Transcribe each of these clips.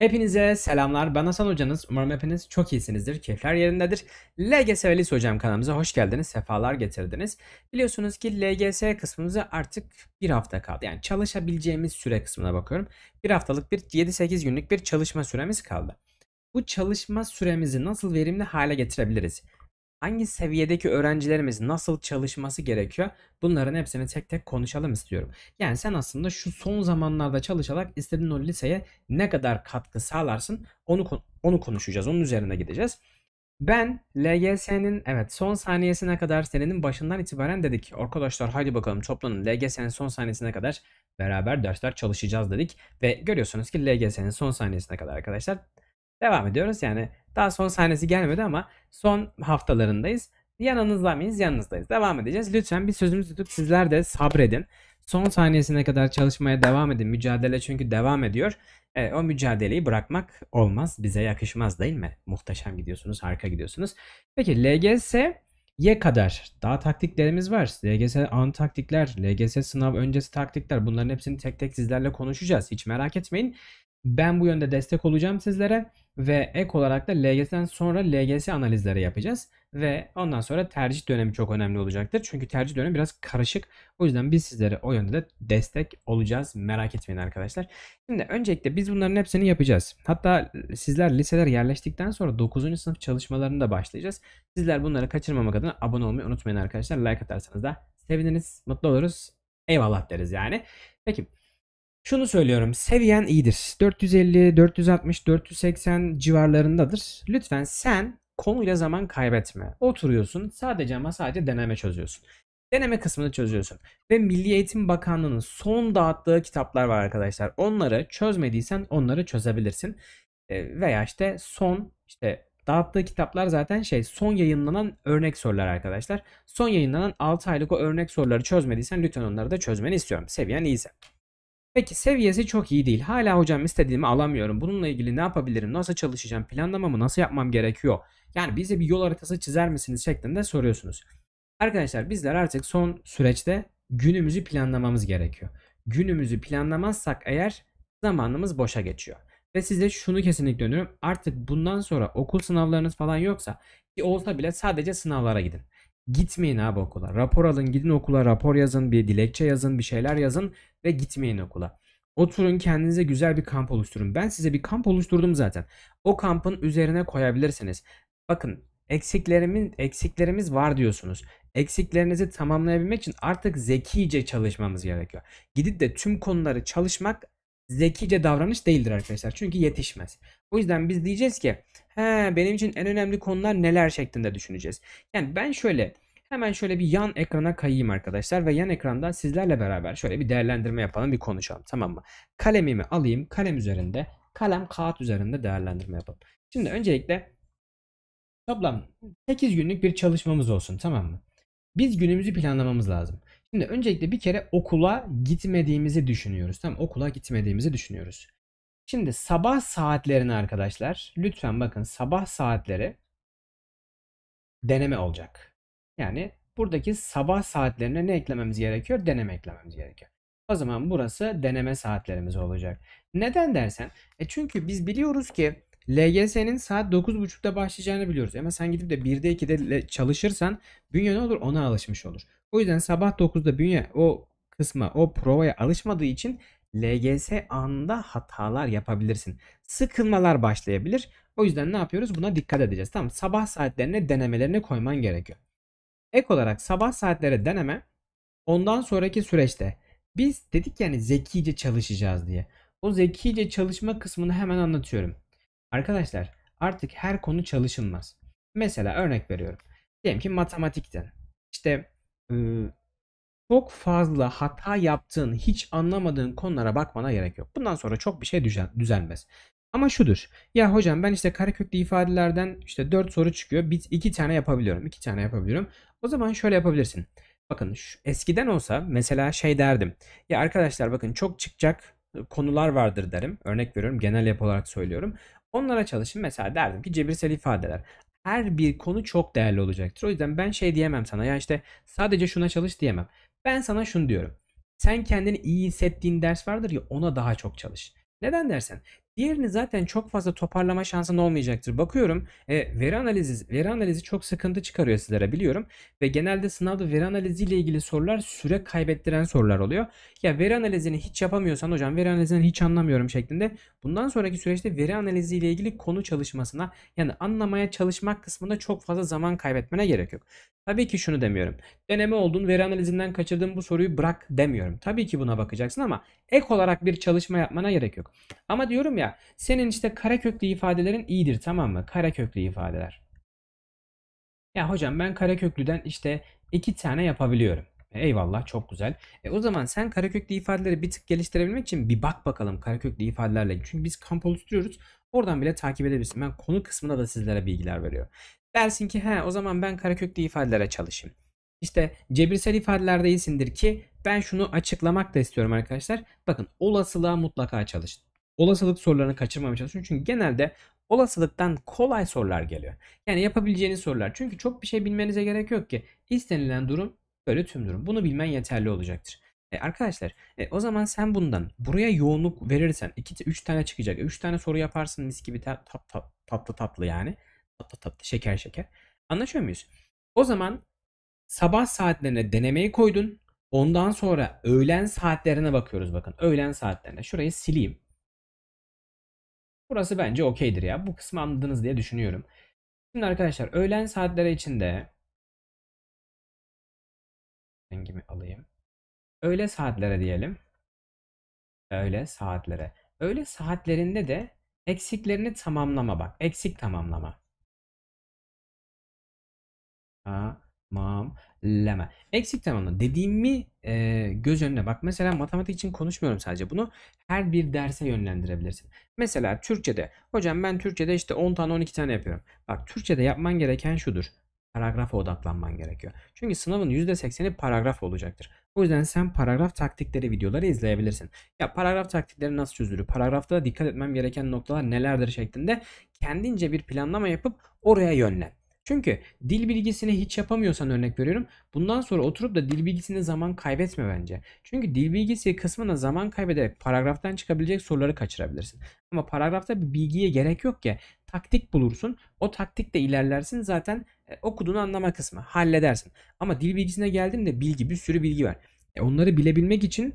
Hepinize selamlar. Ben Hasan Hocanız. Umarım hepiniz çok iyisinizdir. Keyifler yerindedir. LGS ve Hocam kanalımıza hoş geldiniz. Sefalar getirdiniz. Biliyorsunuz ki LGS kısmımıza artık bir hafta kaldı. Yani çalışabileceğimiz süre kısmına bakıyorum. Bir haftalık bir 7-8 günlük bir çalışma süremiz kaldı. Bu çalışma süremizi nasıl verimli hale getirebiliriz? hangi seviyedeki öğrencilerimiz nasıl çalışması gerekiyor? Bunların hepsini tek tek konuşalım istiyorum. Yani sen aslında şu son zamanlarda çalışarak istediğin o liseye ne kadar katkı sağlarsın onu onu konuşacağız. Onun üzerine gideceğiz. Ben LGS'nin evet son saniyesine kadar senenin başından itibaren dedik. Arkadaşlar hadi bakalım toplanın LGS'nin son saniyesine kadar beraber dersler çalışacağız dedik. Ve görüyorsunuz ki LGS'nin son saniyesine kadar arkadaşlar Devam ediyoruz yani daha son sahnesi gelmedi ama son haftalarındayız. Yanınızda mıyız? Yanınızdayız. Devam edeceğiz. Lütfen bir sözümüz tutup sizler de sabredin. Son saniyesine kadar çalışmaya devam edin. Mücadele çünkü devam ediyor. E, o mücadeleyi bırakmak olmaz. Bize yakışmaz değil mi? Muhteşem gidiyorsunuz. Harika gidiyorsunuz. Peki LGS ye kadar daha taktiklerimiz var. LGS an taktikler, LGS sınav öncesi taktikler bunların hepsini tek tek sizlerle konuşacağız. Hiç merak etmeyin. Ben bu yönde destek olacağım sizlere. Ve ek olarak da LGS'den sonra LGS analizleri yapacağız. Ve ondan sonra tercih dönemi çok önemli olacaktır. Çünkü tercih dönemi biraz karışık. O yüzden biz sizlere o yönde de destek olacağız. Merak etmeyin arkadaşlar. Şimdi öncelikle biz bunların hepsini yapacağız. Hatta sizler liseler yerleştikten sonra 9. sınıf çalışmalarını da başlayacağız. Sizler bunları kaçırmamak adına abone olmayı unutmayın arkadaşlar. Like atarsanız da seviniriz, mutlu oluruz. Eyvallah deriz yani. Peki şunu söylüyorum seviyen iyidir. 450, 460, 480 civarlarındadır. Lütfen sen konuyla zaman kaybetme. Oturuyorsun sadece ama sadece deneme çözüyorsun. Deneme kısmını çözüyorsun. Ve Milli Eğitim Bakanlığı'nın son dağıttığı kitaplar var arkadaşlar. Onları çözmediysen onları çözebilirsin. Ee, veya işte son işte dağıttığı kitaplar zaten şey son yayınlanan örnek sorular arkadaşlar. Son yayınlanan 6 aylık o örnek soruları çözmediysen lütfen onları da çözmeni istiyorum. Seviyen iyiyse. Peki seviyesi çok iyi değil. Hala hocam istediğimi alamıyorum. Bununla ilgili ne yapabilirim? Nasıl çalışacağım? Planlamamı nasıl yapmam gerekiyor? Yani bize bir yol haritası çizer misiniz şeklinde soruyorsunuz. Arkadaşlar bizler artık son süreçte günümüzü planlamamız gerekiyor. Günümüzü planlamazsak eğer zamanımız boşa geçiyor. Ve size şunu kesinlikle öneriyorum. Artık bundan sonra okul sınavlarınız falan yoksa ki olsa bile sadece sınavlara gidin. Gitmeyin abi okula. Rapor alın, gidin okula, rapor yazın, bir dilekçe yazın, bir şeyler yazın ve gitmeyin okula. Oturun kendinize güzel bir kamp oluşturun. Ben size bir kamp oluşturdum zaten. O kampın üzerine koyabilirsiniz. Bakın eksiklerimin eksiklerimiz var diyorsunuz. Eksiklerinizi tamamlayabilmek için artık zekice çalışmamız gerekiyor. Gidip de tüm konuları çalışmak zekice davranış değildir arkadaşlar. Çünkü yetişmez. O yüzden biz diyeceğiz ki he benim için en önemli konular neler şeklinde düşüneceğiz. Yani ben şöyle Hemen şöyle bir yan ekrana kayayım arkadaşlar ve yan ekrandan sizlerle beraber şöyle bir değerlendirme yapalım bir konuşalım tamam mı? Kalemimi alayım kalem üzerinde kalem kağıt üzerinde değerlendirme yapalım. Şimdi öncelikle toplam 8 günlük bir çalışmamız olsun tamam mı? Biz günümüzü planlamamız lazım. Şimdi öncelikle bir kere okula gitmediğimizi düşünüyoruz. Tamam mı? okula gitmediğimizi düşünüyoruz. Şimdi sabah saatlerini arkadaşlar lütfen bakın sabah saatleri deneme olacak. Yani buradaki sabah saatlerine ne eklememiz gerekiyor? Deneme eklememiz gerekiyor. O zaman burası deneme saatlerimiz olacak. Neden dersen? E çünkü biz biliyoruz ki LGS'nin saat 9.30'da başlayacağını biliyoruz. Ama sen gidip de 1'de 2'de çalışırsan bünye ne olur? Ona alışmış olur. O yüzden sabah 9'da bünye o kısma, o provaya alışmadığı için LGS anında hatalar yapabilirsin. Sıkılmalar başlayabilir. O yüzden ne yapıyoruz? Buna dikkat edeceğiz. Tamam sabah saatlerine denemelerini koyman gerekiyor. Ek olarak sabah saatlere deneme ondan sonraki süreçte biz dedik yani zekice çalışacağız diye. O zekice çalışma kısmını hemen anlatıyorum. Arkadaşlar artık her konu çalışılmaz. Mesela örnek veriyorum. Diyelim ki matematikten. İşte çok fazla hata yaptığın, hiç anlamadığın konulara bakmana gerek yok. Bundan sonra çok bir şey düzelmez. Ama şudur. Ya hocam ben işte kareköklü ifadelerden işte 4 soru çıkıyor. Bir, 2 tane yapabiliyorum. 2 tane yapabiliyorum. O zaman şöyle yapabilirsin. Bakın şu, eskiden olsa mesela şey derdim. Ya arkadaşlar bakın çok çıkacak konular vardır derim. Örnek veriyorum genel yapı olarak söylüyorum. Onlara çalışın mesela derdim ki cebirsel ifadeler. Her bir konu çok değerli olacaktır. O yüzden ben şey diyemem sana ya işte sadece şuna çalış diyemem. Ben sana şunu diyorum. Sen kendini iyi hissettiğin ders vardır ya ona daha çok çalış. Neden dersen Diğerini zaten çok fazla toparlama şansın olmayacaktır. Bakıyorum e, veri analizi veri analizi çok sıkıntı çıkarıyor sizlere biliyorum ve genelde sınavda veri analizi ile ilgili sorular süre kaybettiren sorular oluyor. Ya veri analizini hiç yapamıyorsan hocam veri analizini hiç anlamıyorum şeklinde. Bundan sonraki süreçte veri analizi ile ilgili konu çalışmasına yani anlamaya çalışmak kısmında çok fazla zaman kaybetmene gerek yok. Tabii ki şunu demiyorum. Deneme oldun, veri analizinden kaçırdığın bu soruyu bırak demiyorum. Tabii ki buna bakacaksın ama ek olarak bir çalışma yapmana gerek yok. Ama diyorum ya senin işte kare köklü ifadelerin iyidir tamam mı? Kare köklü ifadeler. Ya hocam ben kare köklüden işte iki tane yapabiliyorum. E, eyvallah çok güzel. E o zaman sen kareköklü ifadeleri bir tık geliştirebilmek için bir bak bakalım kareköklü ifadelerle. Çünkü biz kamp oluşturuyoruz. Oradan bile takip edebilirsin. Ben konu kısmında da sizlere bilgiler veriyorum. Dersin ki he o zaman ben karaköklü ifadelere çalışayım. İşte cebirsel ifadeler değilsindir ki ben şunu açıklamak da istiyorum arkadaşlar. Bakın olasılığa mutlaka çalışın. Olasılık sorularını kaçırmamaya çalışın. Çünkü genelde olasılıktan kolay sorular geliyor. Yani yapabileceğiniz sorular. Çünkü çok bir şey bilmenize gerek yok ki. İstenilen durum böyle tüm durum. Bunu bilmen yeterli olacaktır. E arkadaşlar e o zaman sen bundan buraya yoğunluk verirsen 2-3 tane çıkacak. 3 tane soru yaparsın mis gibi tatlı tatlı tatlı yani. Tatlı tatlı şeker şeker. Anlaşıyor muyuz? O zaman sabah saatlerine denemeyi koydun. Ondan sonra öğlen saatlerine bakıyoruz bakın. Öğlen saatlerine. Şurayı sileyim. Burası bence okeydir ya. Bu kısmı anladınız diye düşünüyorum. Şimdi arkadaşlar öğlen saatleri içinde rengimi alayım. Öğle saatlere diyelim. Öğle saatlere. Öğle saatlerinde de eksiklerini tamamlama bak. Eksik tamamlama tamamlama. Eksik tamamla. dediğimi e, göz önüne bak. Mesela matematik için konuşmuyorum sadece bunu. Her bir derse yönlendirebilirsin. Mesela Türkçe'de hocam ben Türkçe'de işte 10 tane 12 tane yapıyorum. Bak Türkçe'de yapman gereken şudur. Paragrafa odaklanman gerekiyor. Çünkü sınavın %80'i paragraf olacaktır. O yüzden sen paragraf taktikleri videoları izleyebilirsin. Ya paragraf taktikleri nasıl çözülür? Paragrafta dikkat etmem gereken noktalar nelerdir şeklinde kendince bir planlama yapıp oraya yönlen. Çünkü dil bilgisini hiç yapamıyorsan örnek veriyorum. Bundan sonra oturup da dil bilgisinde zaman kaybetme bence. Çünkü dil bilgisi kısmına zaman kaybederek paragraftan çıkabilecek soruları kaçırabilirsin. Ama paragrafta bir bilgiye gerek yok ya. Taktik bulursun. O taktikle ilerlersin. Zaten e, okuduğunu anlama kısmı. Halledersin. Ama dil bilgisine geldiğinde bilgi bir sürü bilgi var. E onları bilebilmek için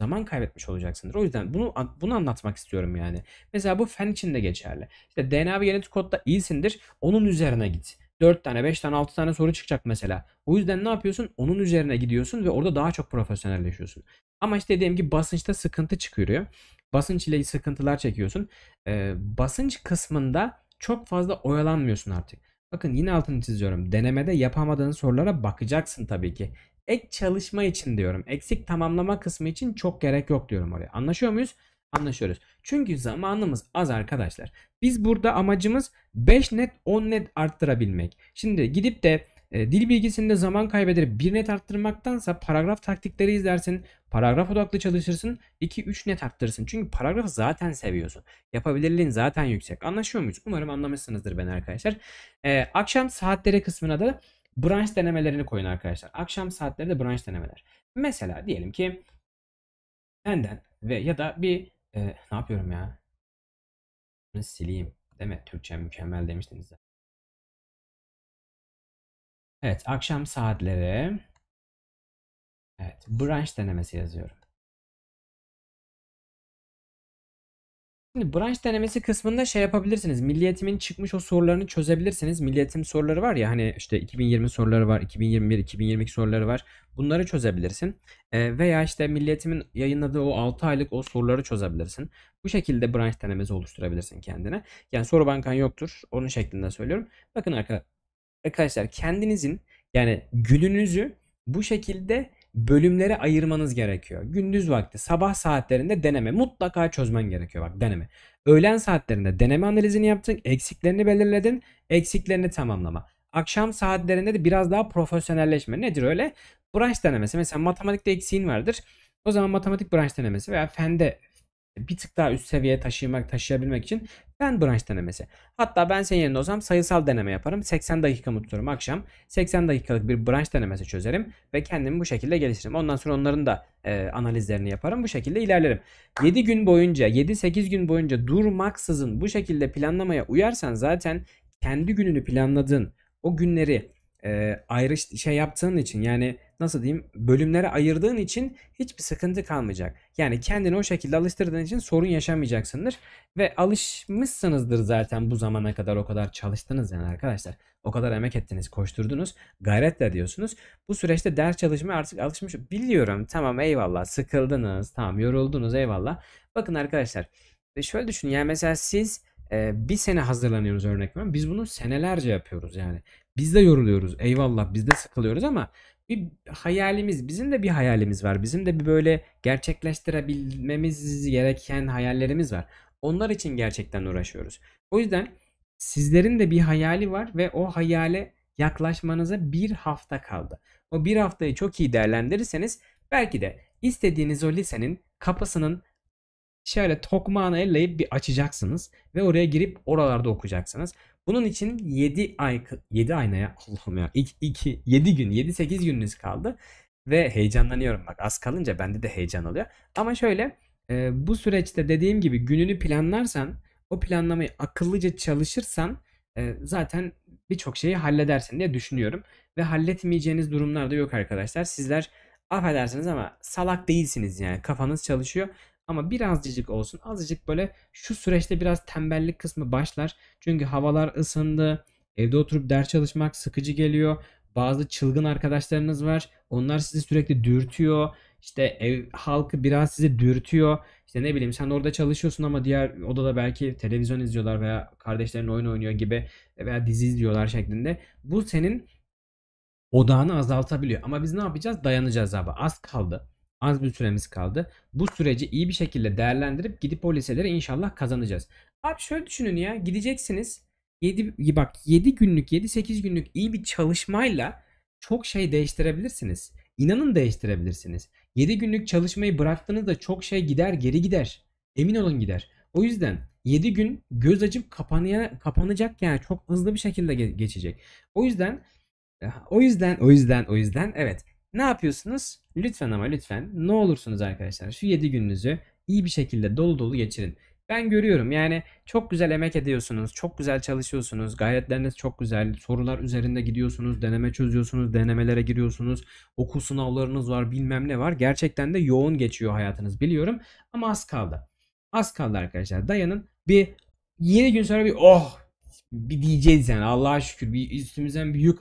zaman kaybetmiş olacaksındır. O yüzden bunu bunu anlatmak istiyorum yani. Mesela bu fen için de geçerli. İşte DNA ve genetik kodda iyisindir. Onun üzerine git. 4 tane, 5 tane, 6 tane soru çıkacak mesela. O yüzden ne yapıyorsun? Onun üzerine gidiyorsun ve orada daha çok profesyonelleşiyorsun. Ama işte dediğim gibi basınçta sıkıntı çıkıyor. Basınç ile sıkıntılar çekiyorsun. Ee, basınç kısmında çok fazla oyalanmıyorsun artık. Bakın yine altını çiziyorum. Denemede yapamadığın sorulara bakacaksın tabii ki. Ek çalışma için diyorum. Eksik tamamlama kısmı için çok gerek yok diyorum oraya. Anlaşıyor muyuz? Anlaşıyoruz. Çünkü zamanımız az arkadaşlar. Biz burada amacımız 5 net 10 net arttırabilmek. Şimdi gidip de e, dil bilgisinde zaman kaybederip 1 net arttırmaktansa paragraf taktikleri izlersin. Paragraf odaklı çalışırsın. 2-3 net arttırırsın. Çünkü paragrafı zaten seviyorsun. Yapabilirliğin zaten yüksek. Anlaşıyor muyuz? Umarım anlamışsınızdır ben arkadaşlar. E, akşam saatleri kısmına da branş denemelerini koyun arkadaşlar. Akşam saatlerinde branş denemeler. Mesela diyelim ki benden ve ya da bir e, ne yapıyorum ya? Bunu sileyim. Değil mi? Türkçe mükemmel demiştiniz. Evet akşam saatleri Evet branş denemesi yazıyorum. Şimdi branş denemesi kısmında şey yapabilirsiniz. Milliyetimin çıkmış o sorularını çözebilirsiniz. Milliyetim soruları var ya hani işte 2020 soruları var, 2021, 2022 soruları var. Bunları çözebilirsin. E, veya işte milliyetimin yayınladığı o 6 aylık o soruları çözebilirsin. Bu şekilde branş denemesi oluşturabilirsin kendine. Yani soru bankan yoktur. Onun şeklinde söylüyorum. Bakın arkadaşlar kendinizin yani gününüzü bu şekilde bölümlere ayırmanız gerekiyor. Gündüz vakti sabah saatlerinde deneme mutlaka çözmen gerekiyor bak deneme. Öğlen saatlerinde deneme analizini yaptın, eksiklerini belirledin, eksiklerini tamamlama. Akşam saatlerinde de biraz daha profesyonelleşme. Nedir öyle? Branş denemesi mesela matematikte eksiğin vardır. O zaman matematik branş denemesi veya fende bir tık daha üst seviyeye taşıymak, taşıyabilmek için ben branş denemesi. Hatta ben senin yerinde olsam sayısal deneme yaparım. 80 dakika tuturum akşam. 80 dakikalık bir branş denemesi çözerim ve kendimi bu şekilde geliştiririm. Ondan sonra onların da e, analizlerini yaparım. Bu şekilde ilerlerim. 7 gün boyunca, 7-8 gün boyunca durmaksızın bu şekilde planlamaya uyarsan zaten kendi gününü planladın. O günleri e, ayrı şey yaptığın için yani nasıl diyeyim bölümlere ayırdığın için hiçbir sıkıntı kalmayacak. Yani kendini o şekilde alıştırdığın için sorun yaşamayacaksındır. Ve alışmışsınızdır zaten bu zamana kadar o kadar çalıştınız yani arkadaşlar. O kadar emek ettiniz, koşturdunuz, gayretle diyorsunuz. Bu süreçte ders çalışmaya artık alışmış. Biliyorum tamam eyvallah sıkıldınız, tamam yoruldunuz eyvallah. Bakın arkadaşlar e, şöyle düşünün yani mesela siz e, bir sene hazırlanıyoruz örnek veriyorum. Biz bunu senelerce yapıyoruz yani. Biz de yoruluyoruz eyvallah biz de sıkılıyoruz ama bir hayalimiz, bizim de bir hayalimiz var. Bizim de bir böyle gerçekleştirebilmemiz gereken hayallerimiz var. Onlar için gerçekten uğraşıyoruz. O yüzden sizlerin de bir hayali var ve o hayale yaklaşmanıza bir hafta kaldı. O bir haftayı çok iyi değerlendirirseniz belki de istediğiniz o lisenin kapısının şöyle tokmağını elleyip bir açacaksınız ve oraya girip oralarda okuyacaksınız. Bunun için 7 ay 7 aynaya Allah'ım ya 2, 7 gün 7 8 gününüz kaldı ve heyecanlanıyorum bak az kalınca bende de heyecan oluyor. Ama şöyle e, bu süreçte dediğim gibi gününü planlarsan o planlamayı akıllıca çalışırsan e, zaten birçok şeyi halledersin diye düşünüyorum. Ve halletmeyeceğiniz durumlar da yok arkadaşlar. Sizler affedersiniz ama salak değilsiniz yani kafanız çalışıyor ama birazcık olsun azıcık böyle şu süreçte biraz tembellik kısmı başlar. Çünkü havalar ısındı. Evde oturup ders çalışmak sıkıcı geliyor. Bazı çılgın arkadaşlarınız var. Onlar sizi sürekli dürtüyor. İşte ev halkı biraz sizi dürtüyor. İşte ne bileyim sen orada çalışıyorsun ama diğer odada belki televizyon izliyorlar veya kardeşlerin oyun oynuyor gibi e, veya dizi izliyorlar şeklinde. Bu senin odağını azaltabiliyor. Ama biz ne yapacağız? Dayanacağız abi. Az kaldı. Az bir süremiz kaldı. Bu süreci iyi bir şekilde değerlendirip gidip o liseleri inşallah kazanacağız. Abi şöyle düşünün ya gideceksiniz 7 bak 7 günlük 7-8 günlük iyi bir çalışmayla çok şey değiştirebilirsiniz. İnanın değiştirebilirsiniz. 7 günlük çalışmayı bıraktığınızda çok şey gider geri gider. Emin olun gider. O yüzden 7 gün göz açıp kapanaya, kapanacak yani çok hızlı bir şekilde geçecek. O yüzden o yüzden o yüzden o yüzden evet ne yapıyorsunuz? Lütfen ama lütfen ne olursunuz arkadaşlar şu 7 gününüzü iyi bir şekilde dolu dolu geçirin. Ben görüyorum yani çok güzel emek ediyorsunuz, çok güzel çalışıyorsunuz, gayretleriniz çok güzel, sorular üzerinde gidiyorsunuz, deneme çözüyorsunuz, denemelere giriyorsunuz, okul sınavlarınız var bilmem ne var. Gerçekten de yoğun geçiyor hayatınız biliyorum ama az kaldı. Az kaldı arkadaşlar dayanın bir 7 gün sonra bir oh bir diyeceğiz yani Allah'a şükür bir üstümüzden bir yük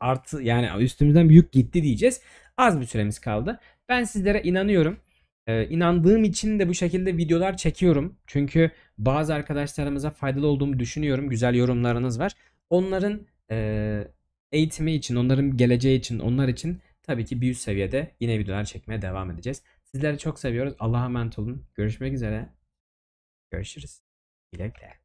artı yani üstümüzden bir yük gitti diyeceğiz. Az bir süremiz kaldı. Ben sizlere inanıyorum. Ee, inandığım için de bu şekilde videolar çekiyorum. Çünkü bazı arkadaşlarımıza faydalı olduğumu düşünüyorum. Güzel yorumlarınız var. Onların e, eğitimi için, onların geleceği için, onlar için tabii ki bir üst seviyede yine videolar çekmeye devam edeceğiz. Sizleri çok seviyoruz. Allah'a emanet olun. Görüşmek üzere. Görüşürüz. Güle